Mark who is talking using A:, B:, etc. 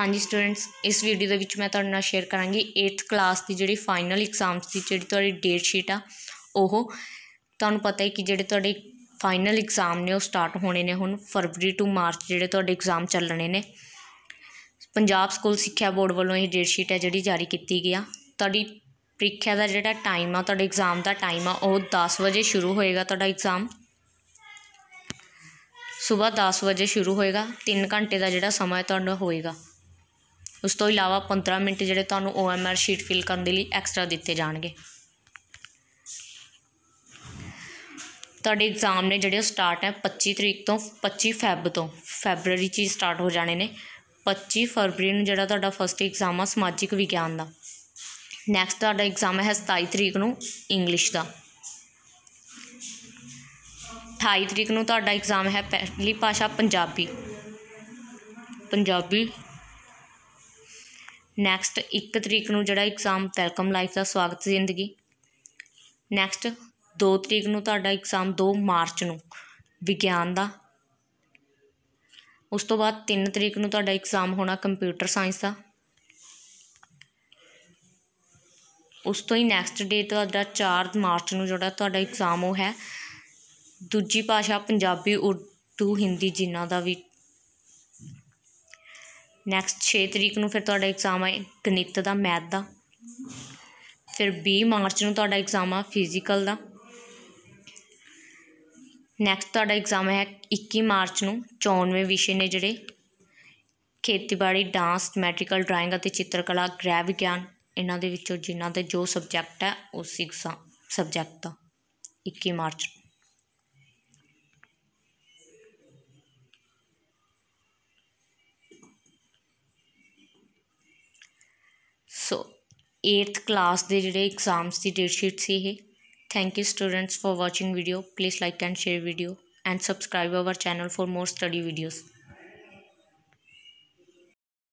A: ਹਾਂਜੀ ਸਟੂਡੈਂਟਸ ਇਸ ਵੀਡੀਓ ਦੇ ਵਿੱਚ ਮੈਂ ਤੁਹਾਡੇ ਨਾਲ ਸ਼ੇਅਰ ਕਰਾਂਗੀ 8th ਕਲਾਸ ਦੀ ਜਿਹੜੀ ਫਾਈਨਲ ਐਗਜ਼ਾਮਸ ਦੀ ਜਿਹੜੀ ਤੁਹਾਡੀ ਡੇਟ ਸ਼ੀਟ ਆ ਉਹ ਤੁਹਾਨੂੰ ਪਤਾ ਹੈ ਕਿ ਜਿਹੜੇ ਤੁਹਾਡੇ ਫਾਈਨਲ ਐਗਜ਼ਾਮ ਨੇ ਉਹ ਸਟਾਰਟ ਹੋਣੇ ਨੇ ਹੁਣ ਫਰਵਰੀ ਟੂ ਮਾਰਚ ਜਿਹੜੇ ਤੁਹਾਡੇ ਐਗਜ਼ਾਮ ਚੱਲਣੇ ਨੇ ਪੰਜਾਬ ਸਕੂਲ ਸਿੱਖਿਆ ਬੋਰਡ ਵੱਲੋਂ ਇਹ ਡੇਟ ਸ਼ੀਟ ਹੈ ਜਿਹੜੀ ਜਾਰੀ ਕੀਤੀ ਗਈ ਆ ਤੁਹਾਡੀ ਪ੍ਰੀਖਿਆ ਦਾ ਜਿਹੜਾ ਟਾਈਮ ਆ ਤੁਹਾਡੇ ਐਗਜ਼ਾਮ ਦਾ ਟਾਈਮ ਆ ਉਹ 10 ਵਜੇ ਸ਼ੁਰੂ ਹੋਏਗਾ ਤੁਹਾਡਾ ਐਗਜ਼ਾਮ ਸਵੇਰ 10 ਵਜੇ ਸ਼ੁਰੂ ਹੋਏਗਾ 3 ਘੰਟੇ ਦਾ ਜਿਹੜਾ ਸਮਾਂ ਤੁਹਾਨੂੰ ਹੋਏਗਾ ਉਸ ਤੋਂ ਇਲਾਵਾ 15 ਮਿੰਟ ਜਿਹੜੇ ਤੁਹਾਨੂੰ OMR ਸ਼ੀਟ ਫਿਲ ਕਰਨ ਦੇ ਲਈ ਐਕਸਟਰਾ ਦਿੱਤੇ ਜਾਣਗੇ ਤੁਹਾਡੇ ਐਗਜ਼ਾਮ ਨੇ ਜਿਹੜੇ ਸਟਾਰਟ ਹੈ 25 ਤਰੀਕ ਤੋਂ 25 ਫੈਬ ਤੋਂ ਫੈਬਰਰੀ ਚ ਸਟਾਰਟ ਹੋ ਜਾਣੇ ਨੇ 25 ਫਰਵਰੀ ਨੂੰ ਜਿਹੜਾ ਤੁਹਾਡਾ ਫਸਟ ਐਗਜ਼ਾਮ ਆ ਸਮਾਜਿਕ ਵਿਗਿਆਨ ਦਾ ਨੈਕਸਟ ਤੁਹਾਡਾ ਐਗਜ਼ਾਮ ਹੈ 27 ਤਰੀਕ ਨੂੰ ਇੰਗਲਿਸ਼ ਦਾ 28 ਤਰੀਕ ਨੂੰ ਤੁਹਾਡਾ ਐਗਜ਼ਾਮ ਹੈ ਪਹਿਲੀ ਭਾਸ਼ਾ ਪੰਜਾਬੀ ਪੰਜਾਬੀ ਨੈਕਸਟ 1 ਤਰੀਕ ਨੂੰ ਜਿਹੜਾ ਐਗਜ਼ਾਮ ਵੈਲਕਮ ਲਾਈਫ ਦਾ ਸਵਾਗਤ ਜ਼ਿੰਦਗੀ ਨੈਕਸਟ 2 ਤਰੀਕ ਨੂੰ ਤੁਹਾਡਾ ਐਗਜ਼ਾਮ 2 ਮਾਰਚ ਨੂੰ ਵਿਗਿਆਨ ਦਾ ਉਸ ਤੋਂ ਬਾਅਦ 3 ਤਰੀਕ ਨੂੰ ਤੁਹਾਡਾ ਐਗਜ਼ਾਮ ਹੋਣਾ ਕੰਪਿਊਟਰ ਸਾਇੰਸ ਦਾ ਉਸ ਤੋਂ ਹੀ ਨੈਕਸਟ ਡੇ ਤੁਹਾਡਾ 4 ਮਾਰਚ ਨੂੰ ਜਿਹੜਾ ਤੁਹਾਡਾ ਐਗਜ਼ਾਮ ਉਹ ਹੈ ਦੂਜੀ ਭਾਸ਼ਾ ਪੰਜਾਬੀ ਉਰਦੂ ਹਿੰਦੀ ਜਿਨ੍ਹਾਂ ਦਾ ਵੀ ਨੈਕਸਟ 6 ਤਰੀਕ ਨੂੰ ਫਿਰ ਤੁਹਾਡਾ ਐਗਜ਼ਾਮ ਹੈ ਗਣਿਤ ਦਾ ਮੈਥ ਦਾ ਫਿਰ 20 ਮਾਰਚ ਨੂੰ ਤੁਹਾਡਾ ਐਗਜ਼ਾਮ ਆ ਫਿਜ਼ੀਕਲ ਦਾ ਨੈਕਸਟ ਤੁਹਾਡਾ ਐਗਜ਼ਾਮ ਹੈ 21 ਮਾਰਚ ਨੂੰ 94ਵੇਂ ਵਿਸ਼ੇ ਨੇ ਜਿਹੜੇ ਖੇਤੀਬਾੜੀ ਡਾਂਸ ਮੈਟ੍ਰੀਕਲ ਡਰਾਇੰਗ ਅਤੇ ਚਿੱਤਰਕਲਾ ਗ੍ਰਹਿ ਵਿਗਿਆਨ ਇਹਨਾਂ ਦੇ ਵਿੱਚੋਂ ਜਿਨ੍ਹਾਂ ਦੇ ਜੋ ਸਬਜੈਕਟ ਹੈ ਉਸ ਐਗਜ਼ਾਮ ਸਬਜੈਕਟ ਦਾ 21 ਮਾਰਚ ਸੋ 8th ਕਲਾਸ ਦੇ ਜਿਹੜੇ ਐਗਜ਼ਾਮਸ ਦੀ ਡੇਟ ਸ਼ੀਟ ਸੀ ਇਹ thank you students for watching video please like and share video and subscribe our channel for more study videos